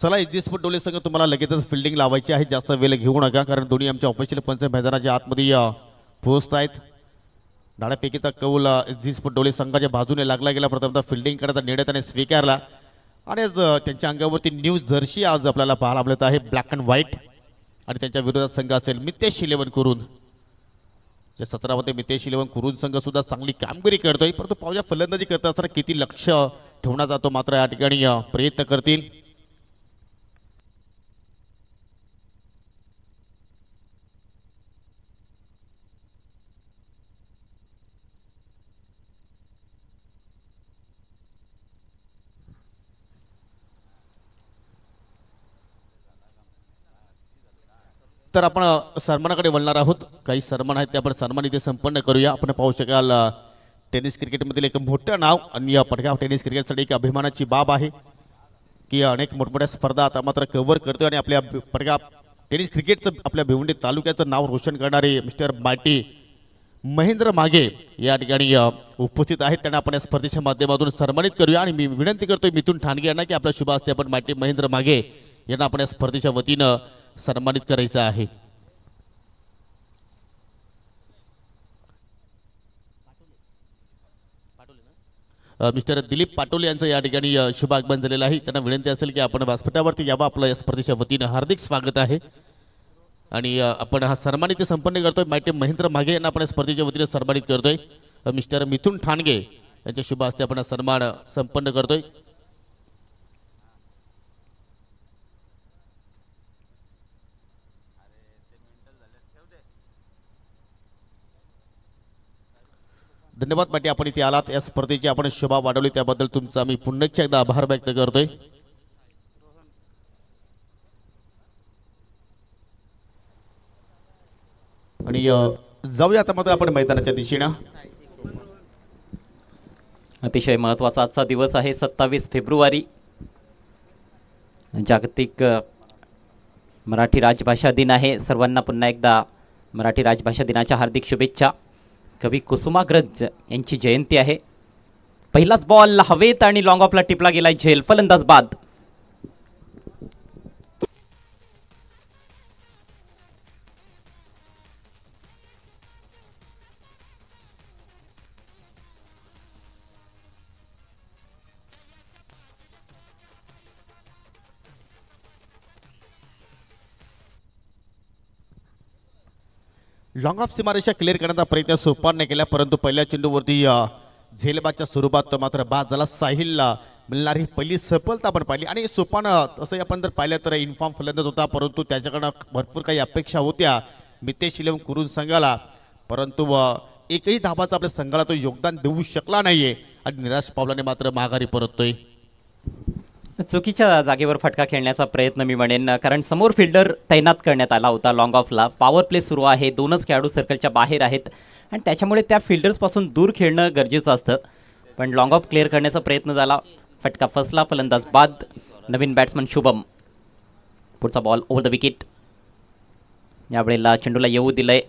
चला फुट डोले संघ तुम्हाला लगेचच फिल्डिंग लावायची आहे जास्त वेळ घेऊ नका कारण दोन्ही आमच्या ऑफिशियल पंच मैदानाच्या आतमध्ये पोहोचत आहेत डाळ्यापैकीचा कौल दिसपट डोले संघाच्या बाजूने लागला गेला प्रथमतः फिल्डिंग करण्याचा निर्णय त्याने स्वीकारला आणि आज त्यांच्या अंगावरती न्यू जर्सी आज आपल्याला पाहायला मिळत आहे ब्लॅक अँड व्हाईट आणि त्यांच्या विरोधात संघ असेल मितेश इलेवन करून ज्या सत्रामध्ये मितेश इलेवन कुरून संघ सुद्धा चांगली कामगिरी करतोय परंतु पावजा फलंदाजी करत असताना किती लक्ष ठेवण्याचा जातो मात्र या ठिकाणी प्रयत्न करतील तर आपण सन्मानाकडे वळणार आहोत काही सन्मान आहेत ते आपण सन्मान इथे संपन्न करूया आपण पाहू शकाल टेनिस क्रिकेटमधील एक मोठं नाव आणि या पडगाव टेनिस क्रिकेटसाठी एक अभिमानाची बाब आहे की अनेक मोठमोठ्या स्पर्धा आता मात्र कव्हर करतोय आणि आपल्या पडगाव टेनिस क्रिकेटचं आपल्या भिवंडी तालुक्याचं नाव रोशन करणारे मिस्टर माटी महेंद्र मागे या ठिकाणी उपस्थित आहेत त्यांना आपण या स्पर्धेच्या माध्यमातून सन्मानित करूया आणि मी विनंती करतोय मिथून ठाणगे यांना की आपल्या शुभ असते आपण माटी महेंद्र मागे यांना आपण या स्पर्धेच्या वतीनं सन्मानित करायचं आहे मिस्टर दिलीप पाटोले यांचं या ठिकाणी शुभ आगमन झालेलं आहे त्यांना विनंती असेल की आपण व्यासपीठावरती यावं आपलं या स्पर्धेच्या वतीनं हार्दिक स्वागत आहे आणि आपण हा सन्मानित संपन्न करतोय मायटे महेंद्र मागे यांना आपण या स्पर्धेच्या वतीनं सन्मानित करतोय मिस्टर मिथुन ठाणगे यांच्या शुभ हस्ते आपण सन्मान संपन्न करतोय धन्यवाद माटी आपण इथे आलात या स्पर्धेची आपण शोभा वाढवली त्याबद्दल तुमचा मी पुन्हा एकदा आभार व्यक्त करतोय आणि जाऊया आता मात्र आपण मैदानाच्या दिशेनं अतिशय महत्त्वाचा आजचा दिवस आहे सत्तावीस फेब्रुवारी जागतिक मराठी राजभाषा दिन आहे सर्वांना पुन्हा एकदा मराठी राजभाषा दिनाच्या हार्दिक शुभेच्छा कवी कुसुमाग्रज यांची जयंती आहे पहिलाच बॉल हवेत आणि लॉंग ऑफला टिपला गेला झेल फलंदाज बाद लॉंग ऑफ सीमारेषा क्लिअर करण्याचा प्रयत्न सोपानने केला परंतु पहिल्या चेंडूवरती झेलबाच्या स्वरूपात मात्र बाद झाला साहिलला मिळणारी पहिली सफलता आपण पाहिली आणि सोपानं तसंही आपण जर पाहिलं तर इन्फॉर्म फलंदाज होता परंतु त्याच्याकडनं भरपूर काही अपेक्षा होत्या मितेश इलेवन कुरून संघाला परंतु एकही धाबाचा आपल्या संघाला तो योगदान देऊ शकला नाही आणि निराश पावलाने मात्र माघारी परततोय चुकीच्या जागेवर फटका खेळण्याचा प्रयत्न मी म्हणेन कारण समोर फिल्डर तैनात करण्यात आला होता लॉंग ऑफला पॉवर प्ले सुरू आहे दोनच खेळाडू सर्कलच्या बाहेर आहेत आणि त्याच्यामुळे त्या फिल्डर्सपासून दूर खेळणं गरजेचं असतं पण लॉंग ऑफ क्लिअर करण्याचा प्रयत्न झाला फटका फसला फलंदाज बाद नवीन बॅट्समन शुभम पुढचा बॉल ओव्हर द विकेट यावेळेला चेंडूला येऊ दिलं आहे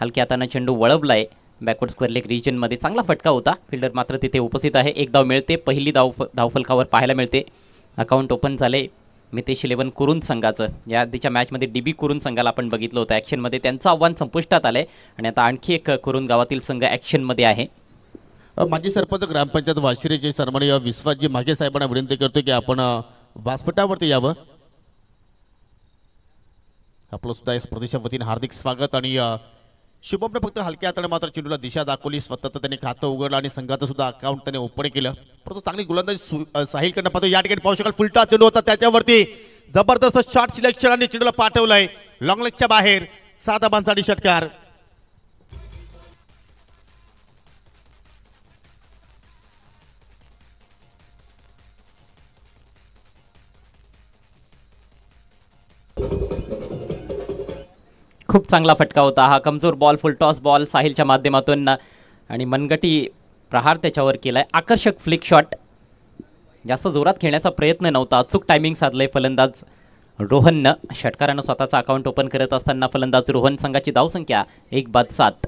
हलक्या हातानं चेंडू वळवलाय बॅकवर्ड स्क्वेअर लेग रिजनमध्ये चांगला फटका होता फिल्डर मात्र तिथे उपस्थित आहे एक धाव मिळते पहिली धाव धावफलकावर पाहायला मिळते अकाउंट ओपन झाले मितेश इलेवन करून संघाचं या आधीच्या मॅचमध्ये डी बी करून संघाला आपण बघितलं होतं ॲक्शनमध्ये त्यांचं आव्हान संपुष्टात आलं आणि आता आणखी एक करून गावातील संघ ॲक्शनमध्ये आहे माजी सरपंच ग्रामपंचायत वाशिरेचे सन्माननीय विश्वासजी मागे साहेबांना विनंती करतो की आपण व्यासपीठावरती यावं आपलं सुद्धा या स्पर्धेच्या वतीनं हार्दिक स्वागत आणि शुभमनं फक्त हलक्या हाताने मात्र चेंडूला दिशा दाखवली स्वतः त्याने खातं उघडलं आणि संघाचं सुद्धा अकाउंट त्याने ओपन केलं परंतु चांगली गोलंदाजी साहिल करणं पाहतो या ठिकाणी पाहू शकाल फुलटा चेंडू होता त्याच्यावरती जबरदस्त शॉर्ट सिलेक्शन आणि चेंडूला पाठवलंय लाँग लेगच्या बाहेर सात आणि षटकार खूप चांगला फटका होता हा कमजोर बॉल फुलटॉस बॉल साहिलच्या माध्यमातून आणि मनगटी प्रहार त्याच्यावर केलाय आकर्षक फ्लिक शॉट जास्त जोरात खेळण्याचा प्रयत्न नव्हता अचूक टायमिंग साधलंय फलंदाज रोहननं षटकारानं स्वतःचा अकाउंट ओपन करत असताना फलंदाज रोहन संघाची धावसंख्या एक बाद सात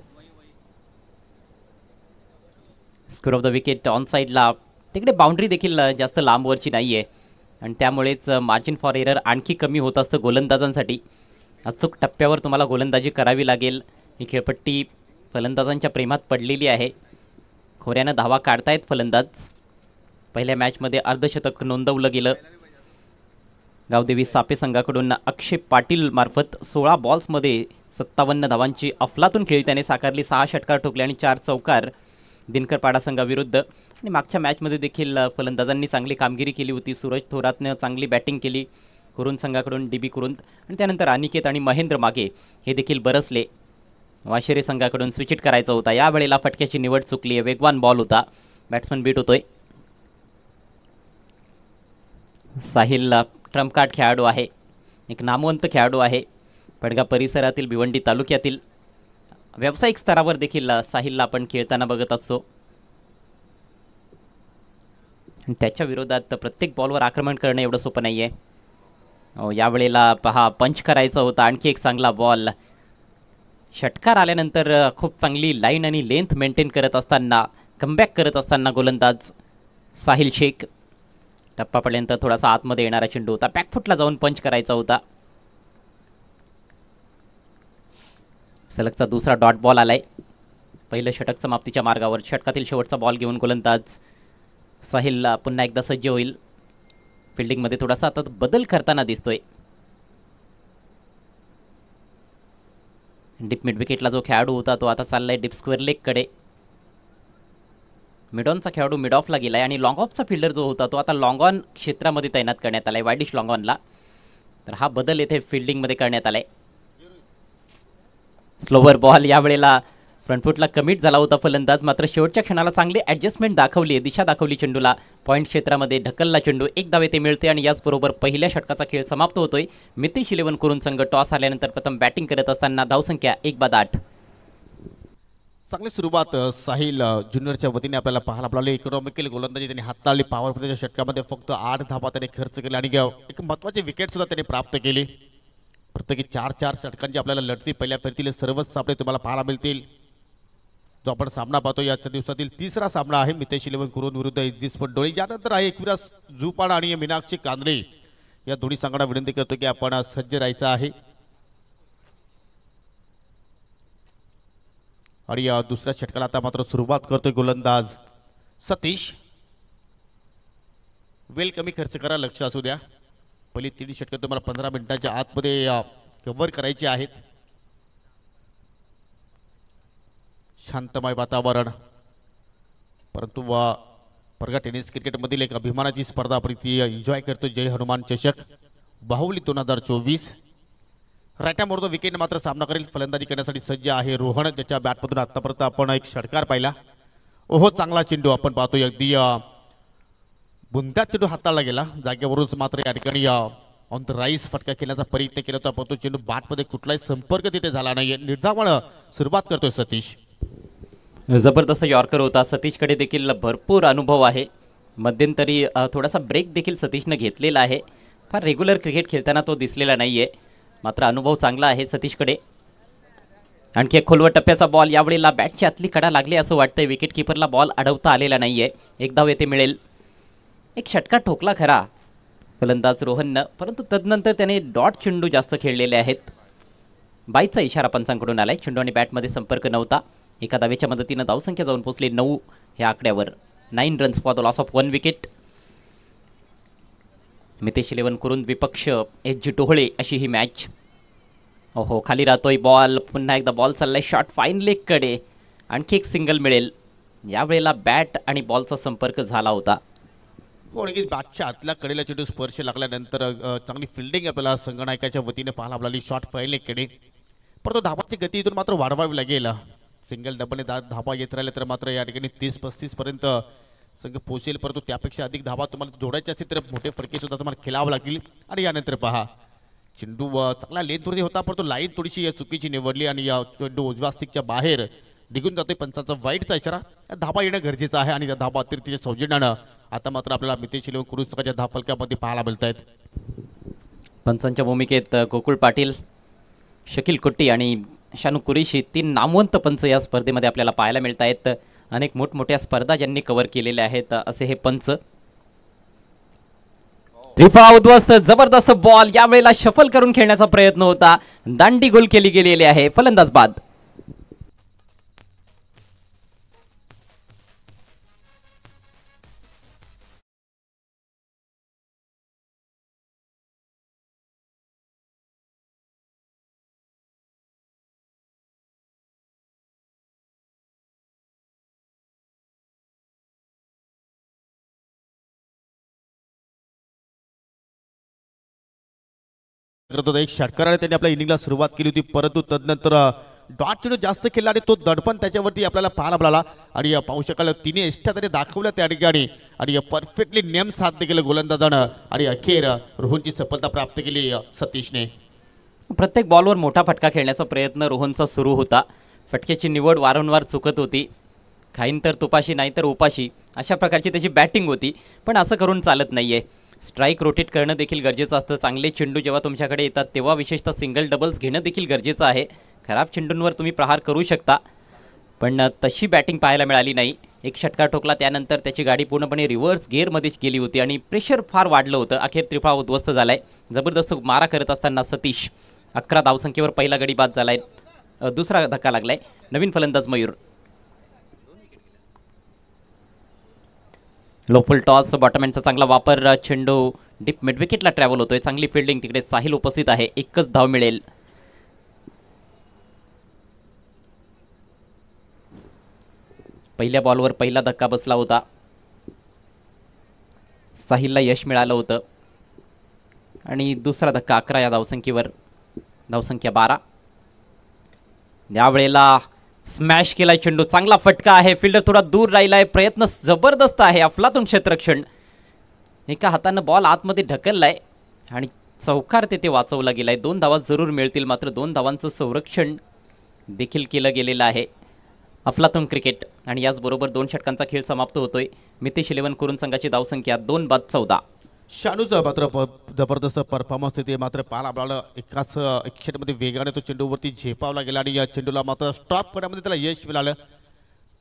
score off the wicket on साईडला तिकडे बाउंड्री देखील जास्त लांबवरची नाही आहे आणि त्यामुळेच मार्जिन फॉर एरर आणखी कमी होत असतं गोलंदाजांसाठी अचूक टप्प्यावर तुम्हाला गोलंदाजी करावी लागेल ही खेळपट्टी फलंदाजांच्या प्रेमात पडलेली आहे खोऱ्यानं धावा काढतायत फलंदाज पहिल्या मॅचमध्ये अर्धशतक नोंदवलं गेलं गावदेवी सापे संघाकडून अक्षय पाटील मार्फत सोळा बॉल्समध्ये सत्तावन्न धावांची अफलातून खेळी त्याने साकारली सहा षटकार ठोकले आणि चार चौकार दिनकरपाडा संघाविरुद्ध आणि मागच्या मॅचमध्ये देखील फलंदाजांनी चांगली कामगिरी केली होती सूरज थोरातनं चांगली बॅटिंग केली कुरुंद संघाकडून डी बी कुरुंद आणि त्यानंतर अनिकेत आणि महेंद्र मागे हे देखील बरसले वाशेरी संघाकडून स्विचिट करायचा होता यावेळेला फटक्याची निवड चुकली आहे वेगवान बॉल होता बॅट्समन बीट होतोय साहिलला ट्रम्प कार्ड खेळाडू आहे एक नामवंत खेळाडू आहे पडगा परिसरातील भिवंडी तालुक्यातील व्यावसायिक स्तरावर देखील साहिलला आपण खेळताना बघत असतो त्याच्या विरोधात प्रत्येक बॉलवर आक्रमण करणं एवढं सोपं नाही आहे हो, यावेळेला पहा पंच करायचं होतं आणखी एक चांगला बॉल षटकार आल्यानंतर खूप चांगली लाईन आणि लेंथ मेंटेन करत असताना कमबॅक करत असताना गोलंदाज साहिल शेख टप्पापर्यंत थोडासा आतमध्ये येणारा चेंडू होता पॅकफुटला जाऊन पंच करायचा होता सलगचा दुसरा डॉट बॉल आलाय पहिलं षटक समाप्तीच्या मार्गावर षटकातील शेवटचा बॉल घेऊन गोलंदाज साहिलला पुन्हा एकदा सज्ज होईल फिल्डिंगमध्ये थोडासा आता बदल करताना दिसतोय डिप मिड विकेटला जो खेळाडू होता तो आता चाललाय डीप स्क्वेअर लेगकडे मिडॉनचा खेळाडू मिड ऑफला गेला आहे आणि लॉंग ऑफचा फिल्डर जो होता तो आता लॉन्ग ऑन क्षेत्रामध्ये तैनात करण्यात आला आहे वायडिश लॉंग ऑनला तर हा बदल येथे फिल्डिंगमध्ये करण्यात आलाय स्लोवर बॉल वेळेला फ्रंटफुटला कमिट झाला होता फलंदाज मात्र शेवटच्या क्षणाला चांगली ॲडजस्टमेंट दाखवली दिशा दाखवली चेंडूला पॉईंट क्षेत्रामध्ये ढकलला चेंडू एक दावे ते मिळते आणि याचबरोबर पहिल्या षटकाचा खेळ समाप्त होतोय मितेश इलेव्हन करून संघ टॉस आल्यानंतर प्रथम बॅटिंग करत असताना धावसंख्या एक बाद आठ चांगली सुरुवात साहिल ज्युनियरच्या वतीने आपल्याला पाहायला आपल्याला इकॉनॉमिकल गोलंदाजी त्यांनी हाताळली प्लेच्या षटकामध्ये फक्त आठ धावा त्यांनी खर्च केला आणि एक महत्वाची विकेट सुद्धा त्यांनी प्राप्त केली प्रत्येकी चार चार षटकांची आपल्याला लढती पहिल्या फेरीतील सर्वच सापडे तुम्हाला पाहायला मिळतील जो आपण सामना पाहतो याच्या दिवसातील तिसरा सामना आहे मितेश इलेव्हन कुरुन विरुद्ध एजिस पडोळी यानंतर आहे विरास जुपाड आणि मीनाक्षी कांदळे या दोन्ही संघांना विनंती करतो की आपण सज्ज राहायचं आहे आणि या दुसऱ्या षटकाला आता मात्र सुरुवात करतोय गोलंदाज सतीश वेल कमी खर्च करा लक्ष असू द्या पहिली तीन षटकं तुम्हाला पंधरा मिनिटाच्या आतमध्ये कव्हर करायची आहेत शांतमय वातावरण परंतु वा परगा टेनिस क्रिकेटमधील एक अभिमानाची स्पर्धा आपण इथे एन्जॉय करतो जय हनुमान चषक बाहुली दोन हजार चोवीस रायटामोर्दो विकेट मात्र सामना करेल फलंदाजी करण्यासाठी सज्ज आहे रोहन ज्याच्या बॅटमधून आतापर्यंत आपण एक षटकार पाहिला ओहो चांगला चेंडू आपण पाहतोय अगदी बुंद्यात चेंडू हाताळला गेला जागेवरूनच मात्र या ठिकाणी ऑन द राईस फटका केल्याचा प्रयत्न केला होता पण तो चेंडू बाटमध्ये कुठलाही संपर्क तिथे झाला नाही निर्धावण सुरुवात करतोय सतीश जबरदस्त यॉर्कर होता सतीशकडे देखील भरपूर अनुभव आहे मध्यंतरी थोडासा ब्रेक देखील सतीशनं घेतलेला आहे फार रेग्युलर क्रिकेट खेळताना तो दिसलेला नाही आहे मात्र अनुभव चांगला आहे सतीशकडे आणखी एक खोलवर टप्प्याचा बॉल यावेळेला बॅटची आतली कडा लागली असं वाटतंय विकेटकीपरला बॉल अडवता आलेला नाही आहे एक येथे मिळेल एक षटका ठोकला खरा फलंदाज रोहननं परंतु तदनंतर त्याने डॉट चेंडू जास्त खेळलेले आहेत बाईचा इशारा पंचांकडून आलाय चेंडू आणि बॅटमध्ये संपर्क नव्हता एका दावेच्या मदतीनं धावसंख्या जाऊन पोहोचली नऊ ह्या आकड्यावर nine runs for the loss of one wicket Mitesh eleven करून विपक्ष एच जी टोहळे अशी ही मॅच ओहो खाली राहतोय बॉल पुन्हा एकदा बॉल चाललाय शॉट फाईन कडे आणखी एक सिंगल मिळेल यावेळेला बॅट आणि बॉलचा संपर्क झाला होता हो, बॅटच्या आतल्या कडेला चेडू स्पर्श लागल्यानंतर चांगली फिल्डिंग आपल्याला संगणकाच्या वतीने पाहायला आपल्याला शॉट फाईन लेगकडे परंतु धावाची गती इथून मात्र वाढवावी लागेल सिंगल डबलने दा धाबा येत राहिले तर मात्र या ठिकाणी तीस पर्यंत संघ पोहोचेल परंतु त्यापेक्षा अधिक धाबा तुम्हाला जोडायचे असतील तर मोठे फडके सुद्धा तुम्हाला खेळावं लागतील आणि यानंतर पहा चेंडू चांगला थोडी होता परंतु लाईन थोडीशी या चुकीची निवडली आणि या चेंडू उजवास्तिकच्या बाहेर निघून जातोय पंचाचा वाईटचा इशारा या धाबा येणं गरजेचं आहे आणि त्या धाबा अतिरिक्तच्या सौजन्यानं आता मात्र आपल्याला मितेश लिहून कुरुसकाच्या फलक्यामध्ये पाहायला मिळत आहेत पंचांच्या भूमिकेत गोकुळ पाटील शकील कुट्टी आणि शानू कुरेशी तीन नामवंत पंच या स्पर्धेमध्ये आपल्याला पाहायला मिळत आहेत अनेक मोठमोठ्या स्पर्धा ज्यांनी कव्हर केलेल्या आहेत असे हे पंच त्रिफळा उद्ध्वस्त जबरदस्त बॉल यावेळेला शफल करून खेळण्याचा प्रयत्न होता दांडी गोल केली गेलेली आहे फलंदाज बाद करत होता एक षटकाराने त्यांनी आपल्या इनिंगला सुरुवात केली होती परंतु तदनंतर डॉट चेंडू जास्त खेळला आणि तो दडपण त्याच्यावरती आपल्याला पाहायला मिळाला आणि पाहू शकाल तिने एष्ट्या त्याने दाखवल्या त्या ठिकाणी आणि परफेक्टली नेम साध्य केलं गोलंदाजानं आणि अखेर रोहनची सफलता प्राप्त केली सतीशने प्रत्येक बॉलवर मोठा फटका खेळण्याचा प्रयत्न रोहनचा सुरू होता फटक्याची निवड वारंवार चुकत होती खाईन तर तुपाशी नाही तर उपाशी अशा प्रकारची त्याची बॅटिंग होती पण असं करून चालत नाही आहे स्ट्राईक रोटेट करणं देखील गरजेचं असतं चांगले चेंडू जेव्हा तुमच्याकडे येतात तेव्हा विशेषतः सिंगल डबल्स घेणं देखील गरजेचं आहे खराब चेंडूंवर तुम्ही प्रहार करू शकता पण तशी बॅटिंग पाहायला मिळाली नाही एक षटकार ठोकला त्यानंतर त्याची गाडी पूर्णपणे रिव्हर्स गेअरमध्येच गेली होती आणि प्रेशर फार वाढलं होतं अखेर त्रिफळा उद्ध्वस्त झाला जबरदस्त मारा करत असताना सतीश अकरा धावसंख्येवर पहिला गडी बाद झाला दुसरा धक्का लागलाय नवीन फलंदाज मयूर लोफुल टॉस बॉटमॅनचा चांगला वापर चेंडू डीप मिडविकेटला ट्रॅव्हल होतोय चांगली फिल्डिंग तिकडे साहिल उपस्थित आहे एकच धाव मिळेल पहिल्या बॉलवर पहिला धक्का बसला होता साहिलला यश मिळालं होतं आणि दुसरा धक्का अकरा या धावसंख्येवर धावसंख्या बारा यावेळेला स्मॅश केलाय चेंडू चांगला फटका आहे फिल्डर थोडा दूर राहिला आहे प्रयत्न जबरदस्त आहे अफलातून क्षेत्रक्षण एका हातानं बॉल आतमध्ये ढकललाय आणि चौकार तेथे वाचवला गेलाय आहे दोन धावा जरूर मिळतील मात्र दोन धावांचं संरक्षण देखील केलं गेलेलं आहे अफलातून क्रिकेट आणि याचबरोबर दोन षटकांचा खेळ समाप्त होतोय मितेश इलेवन करून संघाची धावसंख्या दोन बाद चौदा शानूचं मात्र जबरदस्त परफॉर्मन्स तिथे मात्र पाहायला आपल्याला एकाच एक क्षेत्रमध्ये वेगाने तो चेंडूवरती झेपावला गेला आणि या चेंडूला मात्र स्टॉप करण्यामध्ये त्याला यश मिळालं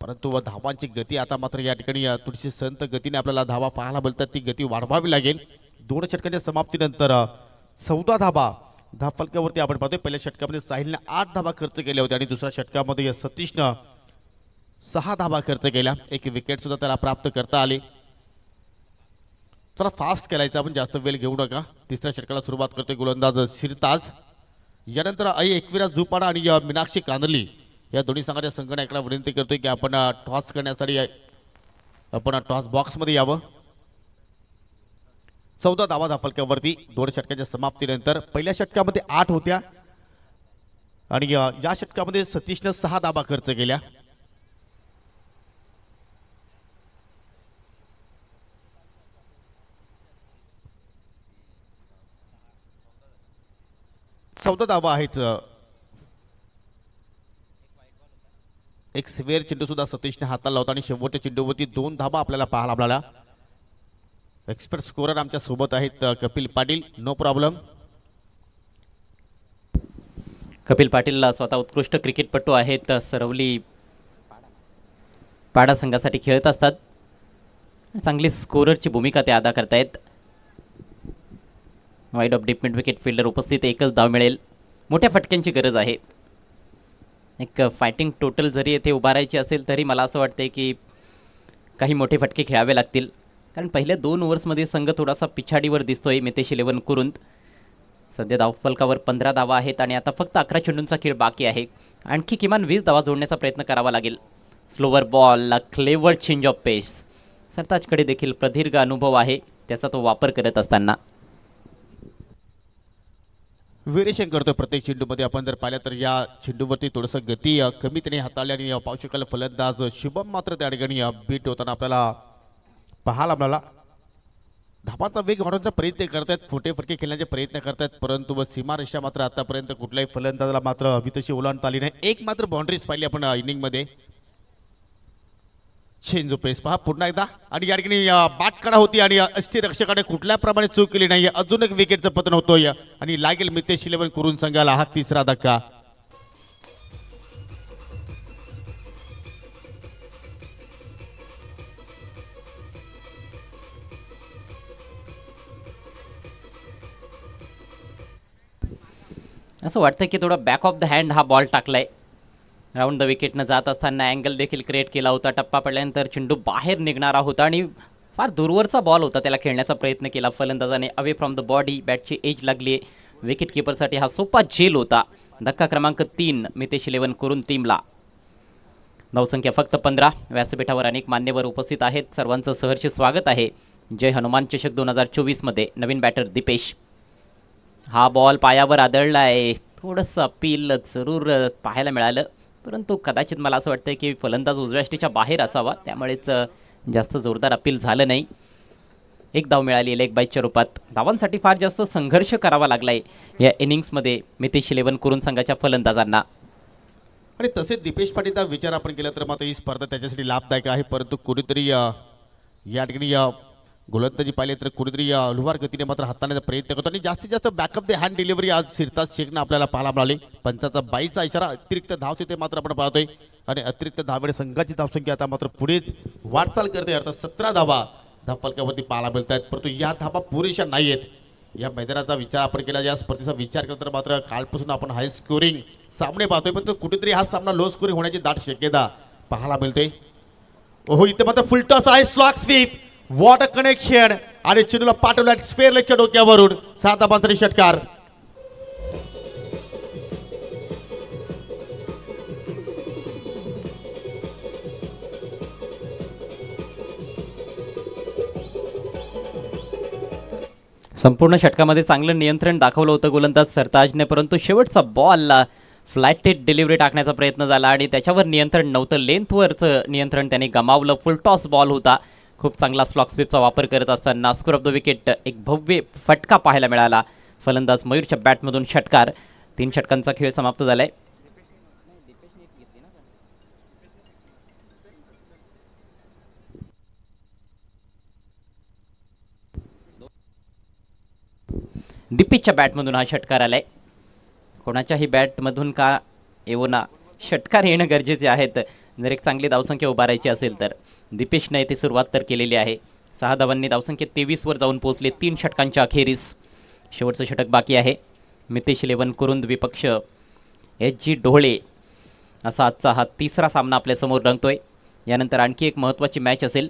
परंतु धावांची गती आता मात्र या ठिकाणी थोडीशी संत गतीने आपल्याला धावा पाहायला मिळतात ती गती वाढवावी लागेल दोन षटकांच्या समाप्तीनंतर चौदा धाबा धा फलक्यावरती आपण पाहतोय पहिल्या षटकामध्ये साहिलने आठ धाबा खर्च केल्या होत्या आणि दुसऱ्या षटकामध्ये सतीशनं सहा धाबा खर्च केल्या एक विकेट सुद्धा त्याला प्राप्त करता आली थोडा फास्ट खेळायचा आपण जास्त वेळ घेऊ नका तिसऱ्या षटकाला सुरुवात करतोय गोलंदाज शिरताज यानंतर आई एकविरा झुपाडा आणि मीनाक्षी कांदली या दोन्ही संघाच्या संघनायकाला विनंती करतोय की आपण टॉस करण्यासाठी आपण टॉस बॉक्समध्ये यावं चौदा धावा धाफलक्यावरती दोन षटकाच्या समाप्तीनंतर पहिल्या षटकामध्ये आठ होत्या आणि या षटकामध्ये सतीशनं सहा दाबा खर्च केल्या चौदा धावा आहेत एक स्वेअर चेंडू सुद्धा सतीशने हाताला लावतो आणि शेवटच्या चेंडूवरती दोन धाबा आपल्याला पाहायला आपल्याला एक्सपर्ट स्कोरर आमच्या सोबत आहेत कपिल पाटील नो प्रॉब्लेम कपिल पाटील स्वतः उत्कृष्ट क्रिकेटपटू आहेत सरवली पाडा संघासाठी खेळत असतात चांगली स्कोरची भूमिका ते अदा करतायत wide of deep mid wicket fielder उपस्थित एकच धाव मिळेल मोठ्या फटक्यांची गरज आहे एक फायटिंग टोटल जरी येथे उभारायची असेल तरी मला असं वाटते की काही मोठे फटके खेळावे लागतील कारण पहिल्या दोन ओव्हर्समध्ये संघ थोडासा पिछाडीवर दिसतोय मितेश इलेवन करून सध्या धावफलकावर पंधरा धावा आहेत आणि आता फक्त अकरा चेंडूंचा खेळ बाकी आहे आणखी किमान वीस धावा जोडण्याचा प्रयत्न करावा लागेल slower ball clever change of pace सरताजकडे देखील प्रदीर्घ अनुभव आहे त्याचा तो वापर करत असताना वेरिएशन करतो प्रत्येक चेंडूमध्ये आपण जर पाहिलं तर या चेंडूवरती थोडंसं गती कमीतने हाताळली आणि पाहू शकाल फलंदाज शुभम मात्र त्या ठिकाणी बीट होताना आपल्याला पाहाल आपल्याला धापाचा वेग वाढवण्याचा प्रयत्न करतायत फोटे फटके खेळण्याचे प्रयत्न आहेत परंतु व सीमारेषा मात्र आतापर्यंत कुठल्याही फलंदाजाला मात्र हवी ओलांडता आली नाही एक मात्र बाउंड्रीज पाहिली आपण इनिंगमध्ये चेंजो पेस पहा पुन्हा एकदा आणि या ठिकाणी बाटकडा होती आणि रक्षकाने कुठल्या प्रमाणे चूक केली नाही अजून एक विकेटचं पतन होतोय आणि लागेल मितेश इलेव्हन करून संघाला हा तिसरा धक्का असं वाटतं की थोडा बॅक ऑफ द हँड हा बॉल टाकलाय राऊंड द विकेटनं जात असताना अँगल देखील क्रिएट केला होता टप्पा पडल्यानंतर चेंडू बाहेर निघणारा होता आणि फार दूरवरचा बॉल होता त्याला खेळण्याचा प्रयत्न केला फलंदाजाने अवे फ्रॉम द बॉडी बॅटची एज लागली आहे विकेट किपरसाठी हा सोपा झेल होता धक्का क्रमांक तीन मितेश इलेव्हन करून टीमला नवसंख्या फक्त पंधरा व्यासपीठावर अनेक मान्यवर उपस्थित आहेत सर्वांचं सहर्ष स्वागत आहे जय हनुमान चषक दोन हजार चोवीसमध्ये नवीन बॅटर दीपेश हा बॉल पायावर आदळला आहे थोडंसं अपील जरूर पाहायला मिळालं परंतु कदाचित मला असं वाटतं की फलंदाज उजव्याष्टीच्या बाहेर असावा त्यामुळेच जास्त जोरदार अपील झालं नाही एक धाव मिळाली लेग बाईकच्या रूपात धावांसाठी फार जास्त संघर्ष करावा लागलाय या इनिंग्समध्ये मितेश इलेव्हन करून संघाच्या फलंदाजांना आणि तसेच दीपेश पाटीलचा विचार आपण केला तर मात्र ही स्पर्धा त्याच्यासाठी लाभदायक आहे परंतु कुणीतरी या ठिकाणी गोलंदाजी पाहिले तर कुणीतरी अलुवार गतीने मात्र हाताळण्याचा प्रयत्न करतो आणि जास्तीत जास्त बॅकअप दे हँड डिलिव्हरी आज सिरताज शेखनं आपल्याला पाहायला मिळाली पंचाचा बाईचा इशारा अतिरिक्त धाव तिथे मात्र आपण पाहतोय आणि अतिरिक्त धावेने संघाची धावसंख्या आता मात्र पुढेच वाटचाल करते अर्थात सतरा धावा धापालक्यावरती पाहायला मिळत आहेत परंतु या धावा पुरेशा नाही आहेत या मैदानाचा विचार आपण केला या स्पर्धेचा विचार केला तर मात्र कालपासून आपण हाय स्कोरिंग सामने पाहतोय परंतु कुठेतरी हा सामना लो स्कोरिंग होण्याची दाट शक्यता पाहायला मिळते ओहो इथे मात्र फुलटॉस आहे slog sweep what a connection आणि चिनूला पाठवला स्पेअर लेगच्या डोक्यावरून सात षटकार संपूर्ण षटकामध्ये चांगलं नियंत्रण दाखवलं होतं गोलंदाज सरताजने परंतु शेवटचा बॉल फ्लॅट डिलिव्हरी टाकण्याचा प्रयत्न झाला आणि त्याच्यावर नियंत्रण नव्हतं लेंथवरचं नियंत्रण त्याने गमावलं फुल टॉस बॉल होता खूप चांगला स्लॉक स्वीपचा वापर करत असताना स्कोर ऑफ द विकेट एक भव्य फटका पाहायला मिळाला फलंदाज मयूरच्या बॅटमधून षटकार तीन षटकांचा खेळ समाप्त झालाय आहे बॅटमधून हा षटकार आलाय कोणाच्याही बॅटमधून का येऊ ना षटकार येणं गरजेचे आहेत जर एक चांगली धावसंख्या उभारायची असेल तर दिपेशनं येथे सुरुवात तर केलेली आहे सहा धावांनी धावसंख्या तेवीसवर जाऊन पोहोचले तीन षटकांच्या अखेरीस शेवटचं षटक बाकी आहे मितेश लेवन करून द्विपक्ष एच जी डोहळे असा आजचा हा तिसरा सामना आपल्यासमोर रंगतोय यानंतर आणखी एक महत्त्वाची मॅच असेल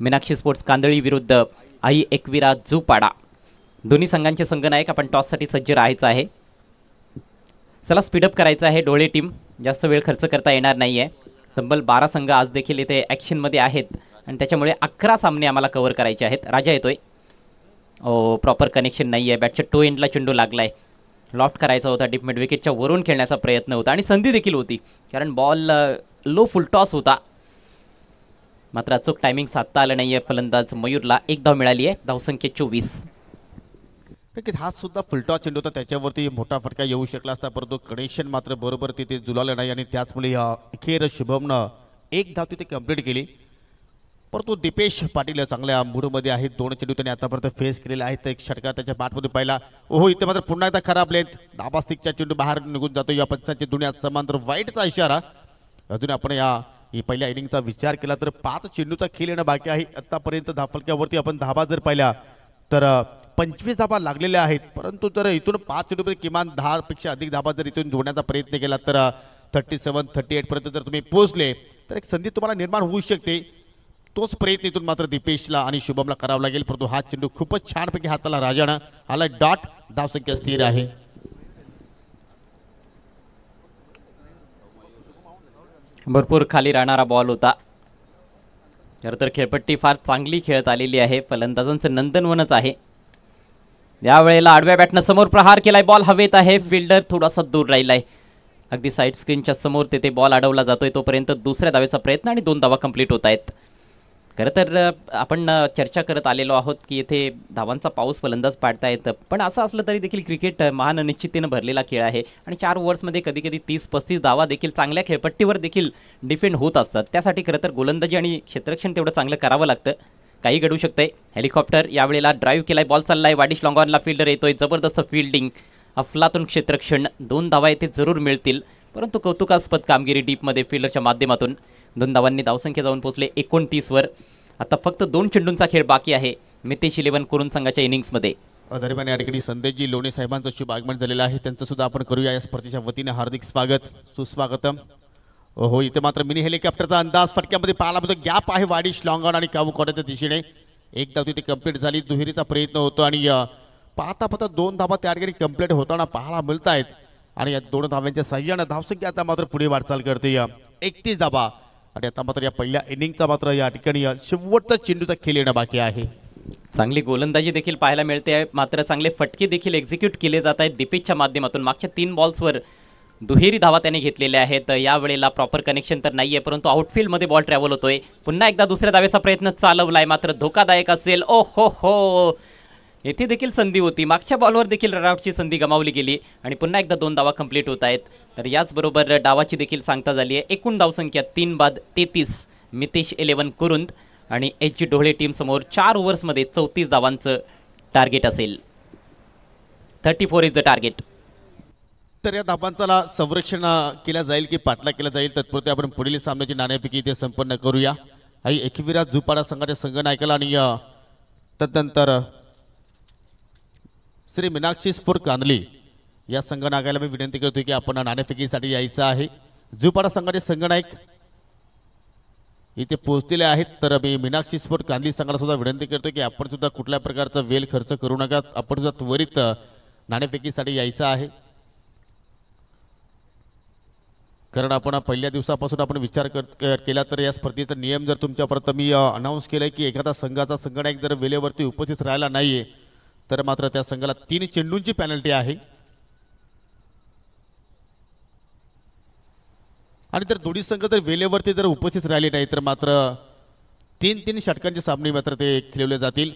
मीनाक्षी स्पोर्ट्स कांदळी विरुद्ध आई एकविरा जुपाडा दोन्ही संघांचे संघनायक आपण टॉससाठी सज्ज राहायचं आहे चला स्पीडअप करायचं आहे डोळे टीम जास्त वेळ खर्च करता येणार नाही आहे तब्बल बारा संघ आज देखील इथे ॲक्शनमध्ये आहेत आणि त्याच्यामुळे अकरा सामने आम्हाला कव्हर करायचे आहेत राजा येतोय ओ प्रॉपर कनेक्शन नाही आहे बॅटच्या टू एंडला चेंडू लागला आहे लॉफ्ट करायचा होता डीप मिड विकेटच्या वरून खेळण्याचा प्रयत्न होता आणि संधी देखील होती कारण बॉल लो फुल टॉस होता मात्र अचूक टायमिंग साधता आलं नाही आहे फलंदाज मयूरला एक धाव मिळाली आहे धावसंख्ये चोवीस नक्कीच हा सुद्धा फुलटा चेंडू होता त्याच्यावरती मोठा फटका येऊ शकला असता परंतु कनेक्शन मात्र बरोबर तिथे जुलालं नाही आणि त्याचमुळे अखेर शुभमनं एक धाव तिथे कंप्लीट केली परंतु दीपेश पाटील चांगल्या मूडमध्ये आहेत दोन चेंडू त्याने आतापर्यंत फेस केलेले आहेत एक षटकार त्याच्या पाठमध्ये पाहिला ओहो इथे मात्र पुन्हा एकदा खराब लेत दाबास्तिकच्या चेंडू बाहेर निघून जातो या पंचांची दुनिया समांतर वाईटचा इशारा अजून आपण या पहिल्या इनिंगचा विचार केला तर पाच चेंडूचा खेळ येणं बाकी आहे आतापर्यंत धाफलक्यावरती आपण धाबा जर पाहिला तर पंचवीस धाबा लागलेल्या आहेत परंतु जर इथून पाच रुपये किमान पेक्षा अधिक धाबा जर इथून जोडण्याचा प्रयत्न केला तर थर्टी सेवन थर्टी पर्यंत जर तुम्ही पोहोचले तर एक संधी तुम्हाला निर्माण होऊ शकते तोच प्रयत्न इथून मात्र दीपेशला आणि शुभमला करावा लागेल परंतु हा चेंडू खूपच छानपैकी हाताला राजानं आला डॉट धावसंख्या स्थिर आहे भरपूर खाली राहणारा बॉल होता खरं तर खेळपट्टी फार चांगली खेळत आलेली आहे फलंदाजांचं नंदनवनच आहे यावेळेला आडव्या बॅटनं समोर प्रहार केलाय बॉल हवेत आहे फिल्डर थोडासा दूर राहिलाय अगदी साईड स्क्रीनच्या समोर तेथे बॉल अडवला जातोय तोपर्यंत दुसऱ्या दावेचा प्रयत्न आणि दोन धावा कंप्लीट होत आहेत खरं तर आपण चर्चा करत आलेलो आहोत की येथे धावांचा पाऊस फलंदाज पाडता येतं पण असं असलं तरी देखील क्रिकेट महान निश्चितेनं भरलेला खेळ आहे आणि चार ओव्हर्समध्ये कधी कधी तीस पस्तीस धावा देखील चांगल्या खेळपट्टीवर देखील डिफेंड होत असतात त्यासाठी खरं तर गोलंदाजी आणि क्षेत्ररक्षण तेवढं चांगलं करावं लागतं काही घडू शकतंय हेलिकॉप्टर यावेळेला ड्राईव्ह केलाय बॉल चाललाय वाडिश लॉंगॉनला फिल्डर येतोय जबरदस्त फिल्डिंग अफलातून क्षेत्रक्षण दोन धावा येथे जरूर मिळतील परंतु कौतुकास्पद कामगिरी डीपमध्ये फिल्डरच्या माध्यमातून दोन धावांनी धावसंख्या जाऊन पोहोचले एकोणतीसवर आता फक्त दोन चेंडूंचा खेळ बाकी आहे मितेश इलेव्हन करून संघाच्या इनिंग्समध्ये दरम्यान या ठिकाणी संदेशजी लोणे साहेबांचं शुभ आगमन झालेलं आहे त्यांचं सुद्धा आपण करूया या स्पर्धेच्या वतीने हार्दिक स्वागत सुस्वागतम हो इथे मात्र मिनी हेलिकॉप्टरचा अंदाज फटक्यामध्ये पाहायला मिळतो गॅप आहे वाडी श्लॉंगॉन आणि काऊ करण्याच्या दिशेने एक धाव तिथे कम्प्लीट झाली दुहेरीचा प्रयत्न होतो आणि पाहता पाहता दोन धाबा त्या ठिकाणी कम्प्लीट होताना पाहायला मिळत आहेत आणि या दोन धाब्यांच्या सह्यानं धावसंख्या आता मात्र पुढे वाटचाल करते एकतीस धाबा आणि आता मात्र या पहिल्या इनिंगचा मात्र या ठिकाणी शेवटचा चेंडूचा खेळ येणं बाकी आहे चांगली गोलंदाजी देखील पाहायला मिळते आहे मात्र चांगले फटके देखील एक्झिक्यूट केले जात आहेत दीपेशच्या माध्यमातून मागच्या तीन बॉल्सवर दुहेरी धावा त्याने घेतलेल्या आहेत यावेळेला प्रॉपर कनेक्शन तर नाही आहे परंतु आउटफील्डमध्ये बॉल ट्रॅव्हल होतोय पुन्हा एकदा दुसऱ्या धावेचा प्रयत्न चालवलाय मात्र धोकादायक असेल ओ हो हो येथे देखील संधी होती मागच्या बॉलवर देखील रनआउटची संधी गमावली गेली आणि पुन्हा एकदा दोन धावा कंप्लीट होत आहेत तर याचबरोबर डावाची देखील सांगता झाली आहे एकूण संख्या तीन बाद तेहतीस मितेश इलेवन कुरुंद आणि एच जी डोळे टीमसमोर चार ओव्हर्समध्ये चौतीस धावांचं टार्गेट असेल thirty four is the target तर या धाबांचाला संरक्षण केला जाईल की पाठला केला जाईल तत्पुरते आपण पुढील सामन्याची नाण्यापैकी इथे संपन्न करूया आई एकवीरा झुपाडा संघाच्या संघनायकाला आणि तदनंतर श्री मीनाक्षी स्फोट कांदली या संघनायकाला मी विनंती करतो की आपण नाणेफेकीसाठी यायचं आहे जुपाडा संघाचे संघनायक इथे पोहोचलेले आहेत तर मी मीनाक्षी स्फोट कांदली संघाला सुद्धा विनंती करतो की आपण सुद्धा कुठल्या प्रकारचा वेल खर्च करू नका आपण सुद्धा त्वरित नाणेफेकीसाठी यायचं आहे कारण आपण पहिल्या दिवसापासून आपण विचार कर केला तर या स्पर्धेचा नियम जर तुमच्यापर्यंत मी अनाऊन्स केलं आहे की एखादा संघाचा संगणक जर वेळेवरती उपस्थित राहिला नाही आहे तर मात्र त्या संघाला तीन चेंडूंची पॅनल्टी आहे आणि तर दोन्ही संघ जर वेळेवरती जर उपस्थित राहिले नाही तर मात्र तीन तीन षटकांचे सामने मात्र ते खेळवले जातील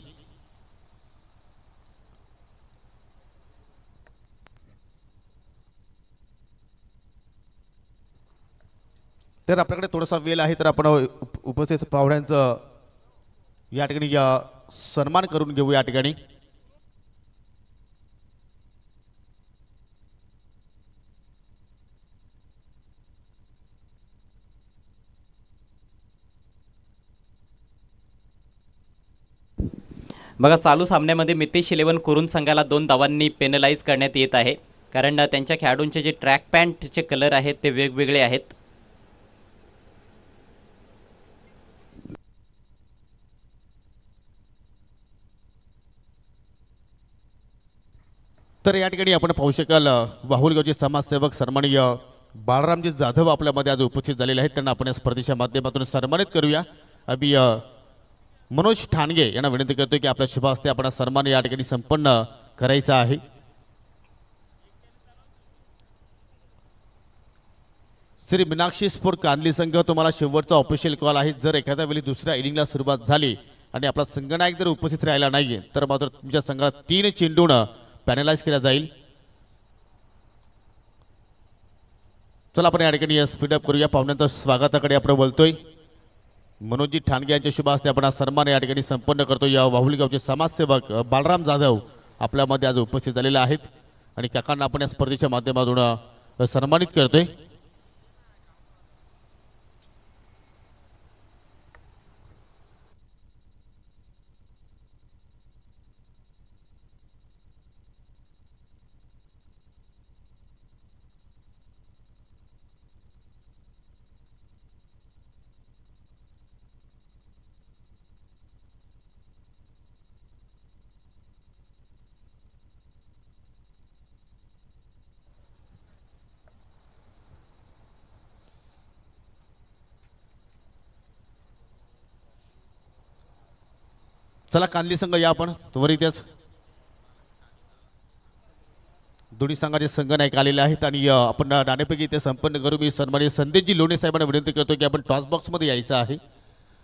तर आपल्याकडे थोडासा वेळ आहे तर आपण उपस्थित पाहुण्यांचं या ठिकाणी सन्मान करून घेऊ या ठिकाणी बघा चालू सामन्यामध्ये मितेश इलेवन कुरुन संघाला दोन धावांनी पेनलाइज करण्यात येत आहे कारण त्यांच्या खेळाडूंचे जे ट्रॅक पॅन्टचे कलर आहेत ते वेगवेगळे आहेत तर या ठिकाणी आपण पाहू शकाल वाहुलगावचे समाजसेवक सन्माननीय बाळरामजी जाधव आपल्यामध्ये आज उपस्थित झालेले आहेत त्यांना आपण या स्पर्धेच्या माध्यमातून सन्मानित करूया अभि मनोज ठाणगे यांना विनंती करतो की आपल्या शुभ हस्ते आपण सन्मान या ठिकाणी संपन्न करायचा आहे श्री मीनाक्षी स्फोट कांदली संघ तुम्हाला शेवटचा ऑफिशियल कॉल आहे जर एखाद्या वेळी दुसऱ्या इनिंगला सुरुवात झाली आणि आपला संघनायक जर उपस्थित राहिला नाही तर मात्र तुमच्या संघात तीन चेंडूनं पॅनलाइज केला जाईल चला आपण या ठिकाणी स्पीडअप करूया पाहुण्यांचं स्वागताकडे आपण बोलतोय मनोजी ठाणगे यांच्या शुभास्ते आपण आपण सन्मान या ठिकाणी संपन्न करतो या वाहुलगावचे समाजसेवक बालराम जाधव आपल्यामध्ये आज उपस्थित झालेले आहेत आणि काकांना आपण या स्पर्धेच्या माध्यमातून सन्मानित करतोय चला कांदली संघ या आपण वर दोन्ही संघाचे संघ नाही आलेले आहेत आणि आपण नाणेपैकी इथे संपन्न करू मी सन्मान्य जी लोणे साहेबांना विनंती करतो की आपण टॉस बॉक्समध्ये यायचं आहे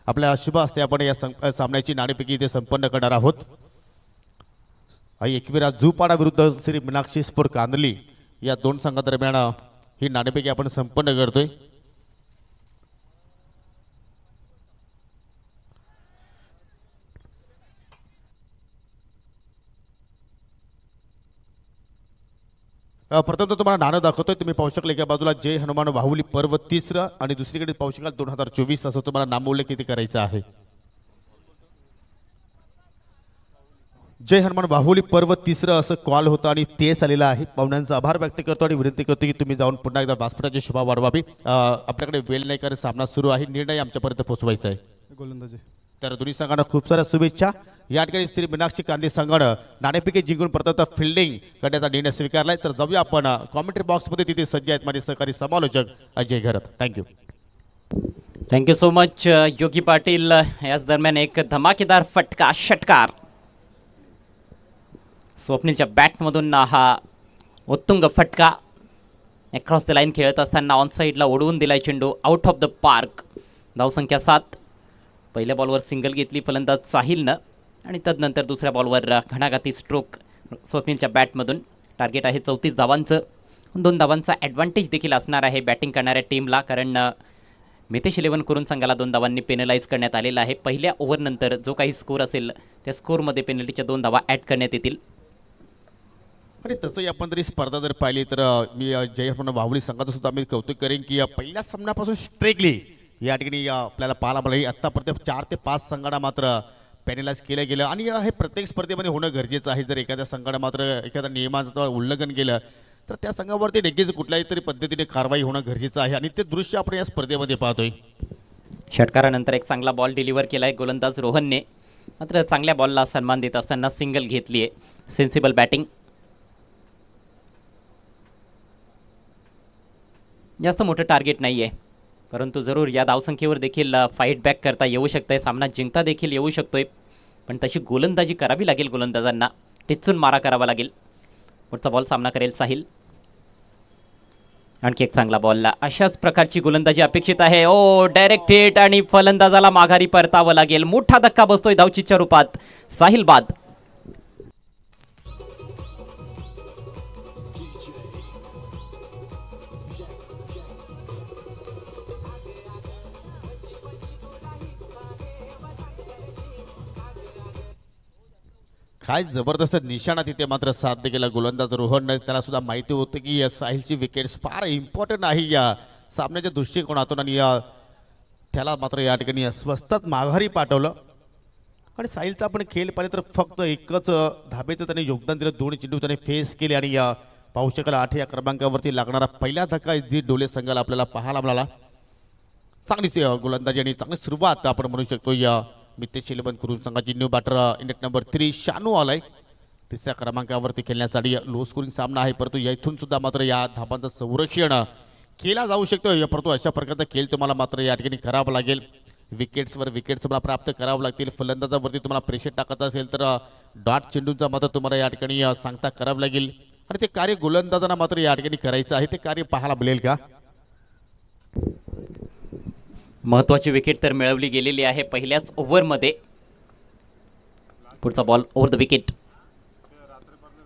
आपल्या शुभ असते आपण या सामन्याची नाणेपैकी इथे संपन्न करणार आहोत एकवीरा झुपाडा विरुद्ध श्री मीनाक्षी स्पोर कांदली या दोन संघादरम्यान ही नाणेपैकी आपण संपन्न करतोय प्रथम तर तुम्हाला नाणं दाखवतोय तुम्ही पाहू शकले बाजूला जय हनुमान वाहुली पर्व तिसरं आणि दुसरीकडे पाहू शकाल दोन हजार चोवीस असं तुम्हाला उल्लेख किती करायचं आहे जय हनुमान बाहुली पर्व तिसरं असं कॉल होतं आणि तेच आलेलं आहे पाहुण्यांचा आभार व्यक्त करतो आणि विनंती करतो की तुम्ही जाऊन पुन्हा एकदा व्यासपीठाची शोभा वाढवावी आपल्याकडे वेल नाही कारण सामना सुरू आहे निर्णय आमच्यापर्यंत पोहोचवायचा आहे गोलंदाजी तर दोन्ही संघांना खूप साऱ्या शुभेच्छा या ठिकाणी श्री मीनाक्षी कांदे संघानं नाणेपिके जिंकून प्रथम फिल्डिंग करण्याचा निर्णय स्वीकारलाय तर जाऊया आपण कॉमेंट्री बॉक्समध्ये तिथे सज्ज आहेत माझे सहकारी समालोचक Ajay Gharat thank you thank you so much Yogi Patil याच दरम्यान एक धमाकेदार फटका षटकार स्वप्नीलच्या बॅटमधून हा उत्तुंग फटका अक्रॉस द लाईन खेळत असताना ऑन साईडला ओढवून दिलाय चेंडू आउट ऑफ द पार्क धावसंख्या सात पहिल्या बॉलवर सिंगल घेतली फलंदाज साहिलनं आणि तदनंतर दुसऱ्या बॉलवर घणाघाती स्ट्रोक स्वप्नीलच्या बॅटमधून टार्गेट आहे चौतीस धावांचं दोन धावांचा ॲडव्हान्टेज देखील असणार आहे बॅटिंग करणाऱ्या टीमला कारण मितेश इलेवन करून संघाला दोन धावांनी पेनलाईज करण्यात आलेला आहे पहिल्या ओव्हरनंतर जो काही स्कोर असेल त्या स्कोरमध्ये पेनल्टीच्या दोन धावा ॲड करण्यात येतील अरे तसंही आपण तरी स्पर्धा जर पाहिली तर मी जयपूर्ण वावली संघाचं सुद्धा मी कौतुक करेन की पहिल्या सामन्यापासून स्ट्रेकली या ठिकाणी आपल्याला पाहायला मिळाली आत्तापर्यंत चार ते पाच संघाडा मात्र पॅनलाइज केलं गेलं आणि हे प्रत्येक स्पर्धेमध्ये होणं गरजेचं आहे जर एखाद्या संघाने मात्र एखाद्या नियमाचं उल्लंघन केलं तर त्या संघावरती नक्कीच कुठल्याही तरी पद्धतीने कारवाई होणं गरजेचं आहे आणि ते दृश्य आपण या स्पर्धेमध्ये पाहतोय षटकारानंतर एक चांगला बॉल डिलिव्हर केला आहे गोलंदाज रोहनने मात्र चांगल्या बॉलला सन्मान देत असताना सिंगल घेतली आहे सेन्सिबल बॅटिंग जास्त मोठं टार्गेट नाही आहे परंतु जरूर या धावसंख्येवर देखील फाईट बॅक करता येऊ शकतंय सामना जिंकता देखील येऊ शकतोय पण तशी गोलंदाजी करावी लागेल गोलंदाजांना टिचून मारा करावा लागेल पुढचा बॉल सामना करेल साहिल आणखी एक चांगला बॉलला अशाच प्रकारची गोलंदाजी अपेक्षित आहे ओ डायरेक्ट हिट आणि फलंदाजाला माघारी परतावं लागेल मोठा धक्का बसतोय धावचीच्या रूपात साहिल बाद काय जबरदस्त निशाणा तिथे मात्र साध्य केला गोलंदाज रोहन त्याला सुद्धा माहिती होतं की या साहिलची विकेट्स फार इम्पॉर्टंट आहे या सामन्याच्या दृष्टिकोनातून आणि या त्याला मात्र या ठिकाणी स्वस्तात माघारी पाठवलं आणि साहिलचा आपण खेळ पाहिले तर फक्त एकच धाबेचं त्याने योगदान दिलं दोन चेंडू त्याने फेस केले आणि या पाहू शकाल आठ या क्रमांकावरती लागणारा पहिला धक्का जी डोले संघाला आपल्याला पाहायला मिळाला चांगलीच गोलंदाजी आणि चांगली सुरुवात आपण म्हणू शकतो या मितेश इलेवन करून संघाची new batter index number three Shanu आलाय तिसऱ्या क्रमांकावरती खेळण्यासाठी लो स्कोरिंग सामना आहे परंतु या इथून सुद्धा मात्र या धाबांचं संरक्षण केला जाऊ शकतो परंतु अशा प्रकारचा खेळ तुम्हाला मात्र या ठिकाणी करावा लागेल विकेट्सवर विकेट्स तुम्हाला प्राप्त करावं लागतील फलंदाजावरती तुम्हाला प्रेशर टाकत असेल तर डॉट चेंडूंचा मात्र तुम्हाला या ठिकाणी सांगता करावं लागेल आणि ते कार्य गोलंदाजांना मात्र या ठिकाणी करायचं आहे ते कार्य पाहायला मिळेल का महत्त्वाची विकेट तर मिळवली गेलेली आहे पहिल्याच ओव्हरमध्ये पुढचा बॉल ओव्हर द विकेट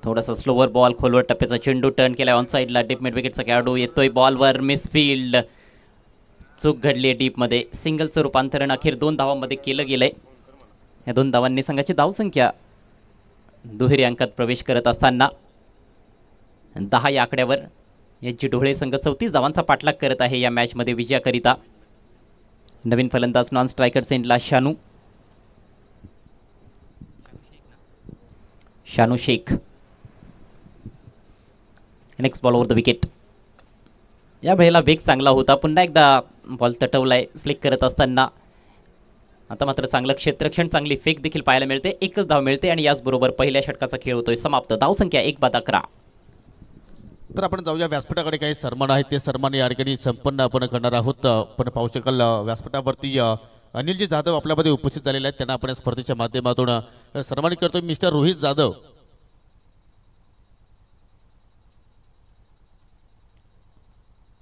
थोडासा स्लोवर बॉल खोलवर टप्प्याचा चेंडू टर्न केला ऑन साईडला डीप मिड विकेटचा खेळाडू येतोय बॉलवर मिसफील्ड चूक घडली आहे डीपमध्ये सिंगलचं रूपांतरण अखेर दोन धावांमध्ये केलं गेलं आहे या दोन धावांनी संघाची धावसंख्या दुहेरी अंकात प्रवेश करत असताना दहा या आकड्यावर याची डोळे संघ चौतीस धावांचा पाठलाग करत आहे या मॅचमध्ये विजयाकरिता नवीन फलंदाज नॉन स्ट्रायकर सेंटला Shanu Shanu Sheikh next ball over the wicket या वेळेला वेग चांगला होता पुन्हा एकदा बॉल तटवलाय फ्लिक करत असताना आता मात्र चांगलं क्षेत्रक्षण चांगली फेक देखील पाहायला मिळते एकच धाव मिळते आणि याचबरोबर पहिल्या षटकाचा खेळ होतोय समाप्त धावसंख्या एक बाद अकरा तर आपण जाऊया व्यासपीठाकडे काही सन्मान आहेत ते सन्मान या ठिकाणी संपन्न आपण करणार आहोत पण पाहू शकाल व्यासपीठावरती अनिलजी जाधव आपल्यामध्ये उपस्थित झालेले आहेत त्यांना आपण स्पर्धेच्या माध्यमातून सन्मानित करतो मिस्टर रोहित जाधव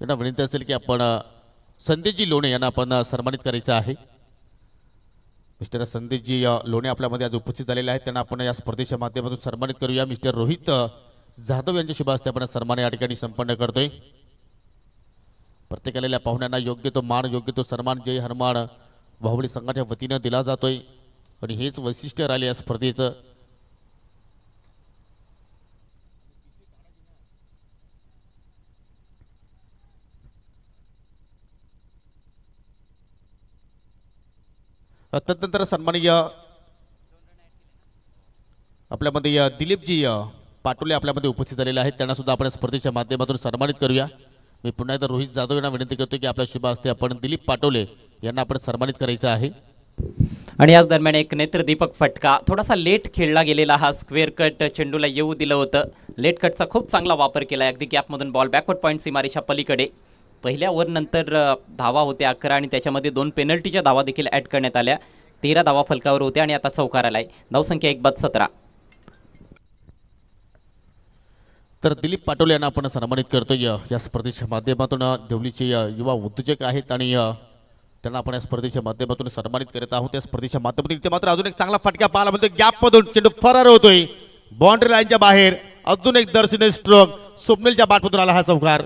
यांना विनंती असेल की आपण संदीपजी लोणे यांना आपण सन्मानित करायचं आहे मिस्टर संदीपजी लोणे आपल्यामध्ये आज उपस्थित झालेले आहेत त्यांना आपण या स्पर्धेच्या माध्यमातून सन्मानित करूया मिस्टर रोहित जाधव यांच्या शुभास्ते आपण सन्मान या ठिकाणी संपन्न करतोय प्रत्येक आलेल्या पाहुण्यांना योग्य तो मान योग्य तो सन्मान जय हनुमान बाहुबली संघाच्या वतीनं दिला जातोय आणि हेच वैशिष्ट्य राहिले या स्पर्धेचं तदनंतर सन्माननीय आपल्यामध्ये दिलीपजी पाटोले आपल्यामध्ये उपस्थित झालेले आहेत त्यांना सुद्धा आपण स्पर्धेच्या माध्यमातून सन्मानित करूया मी पुन्हा एकदा रोहित जाधव यांना विनंती करतो की आपल्या शुभ असते आपण दिलीप पाटोले यांना आपण सन्मानित करायचं आहे आणि आज दरम्यान एक नेत्र दीपक फटका थोडासा लेट खेळला गेलेला हा स्क्वेअर कट चेंडूला येऊ दिलं होतं लेट कटचा खूप चांगला वापर केला अगदी गॅपमधून बॉल बॅकवर्ड पॉईंट सीमारीच्या पलीकडे पहिल्या ओव्हरनंतर धावा होत्या अकरा आणि त्याच्यामध्ये दोन पेनल्टीच्या धावा देखील ॲड करण्यात आल्या तेरा धावा फलकावर होत्या आणि आता चौकार चौकाराला आहे धावसंख्या एक बाद सतरा तर दिलीप पाटोले यांना आपण सन्मानित करतो या स्पर्धेच्या माध्यमातून देवलीचे युवा उद्योजक आहेत आणि त्यांना आपण या स्पर्धेच्या माध्यमातून सन्मानित करत आहोत या स्पर्धेच्या माध्यमातून इथे मात्र अजून एक चांगला फटका पाहायला गॅप गॅपमधून चेंडू फरार होतोय बाउंड्री लाईनच्या बाहेर अजून एक दर्शनीय स्ट्रोक स्वप्नीलच्या बाटमधून आला हा चौकार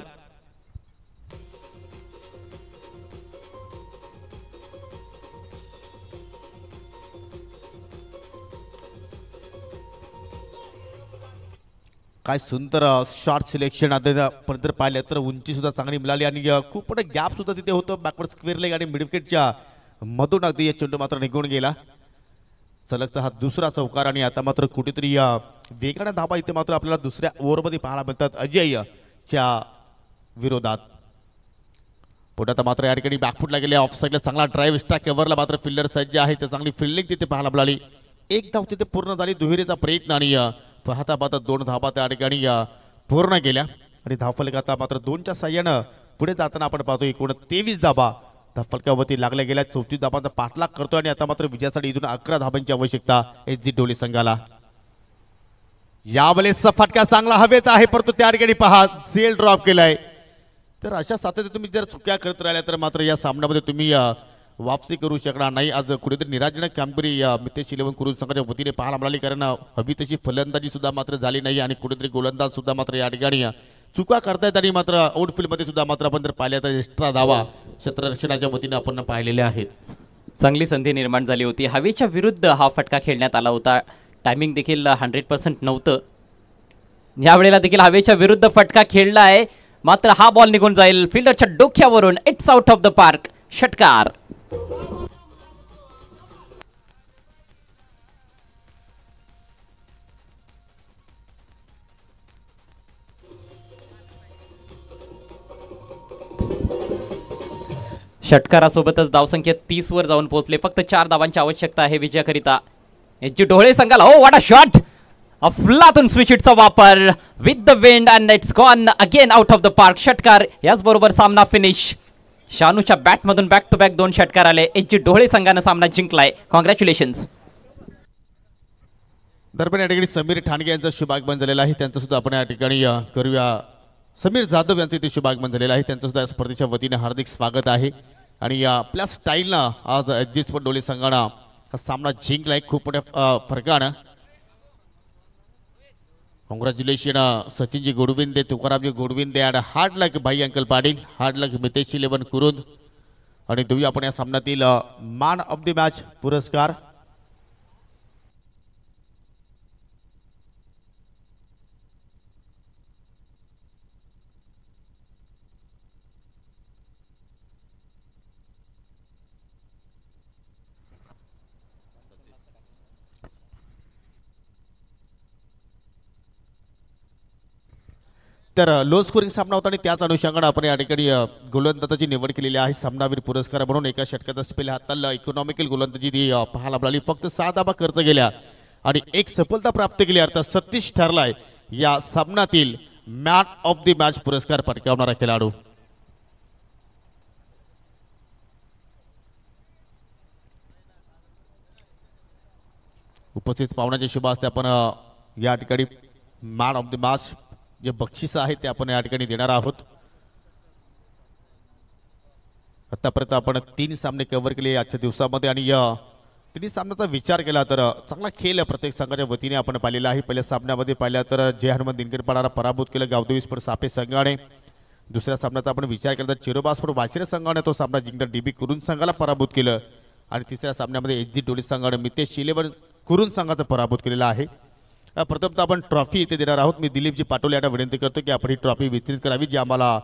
काय सुंदर शॉर्ट सिलेक्शन पण जर पाहिलं तर उंची सुद्धा चांगली मिळाली आणि खूप मोठं गॅप सुद्धा तिथे होतं बॅकवर्ड स्क्वेअर लेग आणि मिडविकेटच्या मधून अगदी या चेंडू मात्र निघून गेला सलगचा हा दुसरा चौकार आणि आता मात्र कुठेतरी वेगाने धाबा इथे मात्र आपल्याला दुसऱ्या ओव्हरमध्ये पाहायला मिळतात अजय च्या विरोधात पुढे आता मात्र या ठिकाणी बॅकफुटला गेले ऑफ साईडला चांगला ड्राईव्ह स्टा एव्हरला मात्र फिल्डर जे आहे ते चांगली फिल्डिंग तिथे पाहायला मिळाली एक धाव तिथे पूर्ण झाली दुहेरीचा प्रयत्न आणि पाहता पाहता दोन धाबा त्या ठिकाणी पूर्ण केल्या आणि फलक आता मात्र दोनच्या साह्यानं पुढे जाताना आपण पाहतो एकूण तेवीस धाबा धावफलकावरती लागल्या गेल्या चौतीस धाबांचा पाठलाग करतो आणि आता मात्र विजयासाठी इथून अकरा धाबांची आवश्यकता एस जी डोले संघाला यावेळेसचा फटका चांगला हवेत आहे परंतु त्या ठिकाणी पहा सेल ड्रॉप केलाय तर अशा सातत्यात तुम्ही जर चुक्या करत राहिल्या तर मात्र या सामन्यामध्ये तुम्ही वापसी करू शकणार नाही आज कुठेतरी निराजनक कामगिरी या मितेश इलेव्हन कुरुन संघाच्या वतीने पाहायला मिळाली कारण हवी तशी फलंदाजी सुद्धा मात्र झाली नाही आणि कुठेतरी गोलंदाज सुद्धा मात्र या ठिकाणी चुका करतायत आणि मात्र आउटफील्डमध्ये सुद्धा मात्र आपण जर पाहिल्या तर एक्स्ट्रा धावा क्षेत्ररक्षणाच्या वतीने आपण पाहिलेल्या आहेत चांगली संधी निर्माण झाली होती हवेच्या विरुद्ध हा फटका खेळण्यात आला होता टायमिंग देखील हंड्रेड पर्सेंट नव्हतं यावेळेला देखील हवेच्या विरुद्ध फटका खेळला आहे मात्र हा बॉल निघून जाईल फिल्डरच्या डोक्यावरून it's out of the park षटकार षटकारासोबतच धावसंख्या तीस वर जाऊन पोहोचले फक्त चार धावांची आवश्यकता आहे विजयाकरिता जी डोळे संघाला हो वाटा शॉट अफलातून स्विचिटचा वापर with the wind and it's gone again out of the park षटकार याचबरोबर सामना फिनिश शानूच्या बॅटमधून बॅक टू बॅक दोन षटकार आले एच जी डोळे संघानं सामना जिंकलाय कॉंग्रॅच्युलेशन दरम्यान या ठिकाणी समीर ठाणगे यांचं शुभागमन झालेलं आहे त्यांचं सुद्धा आपण या ठिकाणी करूया समीर जाधव यांचं इथे शुभागमन झालेलं आहे त्यांचं सुद्धा या स्पर्धेच्या वतीने हार्दिक स्वागत आहे आणि या आपल्या स्टाईलनं आज एच जी स्पोर्ट डोळे संघानं हा सामना जिंकलाय खूप मोठ्या फरकानं कॉंग्रॅच्युलेशन सचिनजी गोडविंदे तुकारामजी गोडविंदे आणि हार्ड लक भाई uncle Patil hard luck Mitesh eleven कुरुंद आणि देऊया आपण या सामन्यातील मॅन ऑफ द मॅच पुरस्कार तर लो स्कोरिंग सामना होता आणि त्याच अनुषंगानं आपण या ठिकाणी गोलंदाजाची निवड केलेली आहे सामनावीर पुरस्कार म्हणून एका षटकात स्पेल हाताल इकॉनॉमिकल गोलंदाजी ती पाहायला मिळाली फक्त सहा दाबा खर्च गेल्या आणि एक सफलता प्राप्त केली अर्थात सतीश ठरलाय या सामन्यातील मॅन ऑफ द मॅच पुरस्कार पटकावणारा खेळाडू उपस्थित शुभ असते आपण या ठिकाणी मॅन ऑफ द मॅच जे बक्षिस आहेत ते आपण या ठिकाणी देणार आहोत आतापर्यंत आपण तीन सामने कव्हर केले आजच्या दिवसामध्ये आणि या तिन्ही सामन्याचा विचार केला तर चांगला खेळ प्रत्येक संघाच्या वतीने आपण पाहिलेला आहे पहिल्या सामन्यामध्ये पाहिल्या तर जय हनुमान दिनकरपाडाला पराभूत केलं गावदेवीस्पर सापे संघाने दुसऱ्या सामन्याचा आपण विचार केला तर चिरोबासपूर वाशिरे संघाने तो सामना डी बी कुरुन संघाला पराभूत केलं आणि तिसऱ्या सामन्यामध्ये एच जी टोली संघाने मितेश शिलेवर कुरुन संघाचा पराभूत केलेला आहे प्रथमतः आपण ट्रॉफी इथे देणार आहोत मी दिलीपजी पाटोले यांना विनंती करतो की आपण ही ट्रॉफी वितरित करावी जी आम्हाला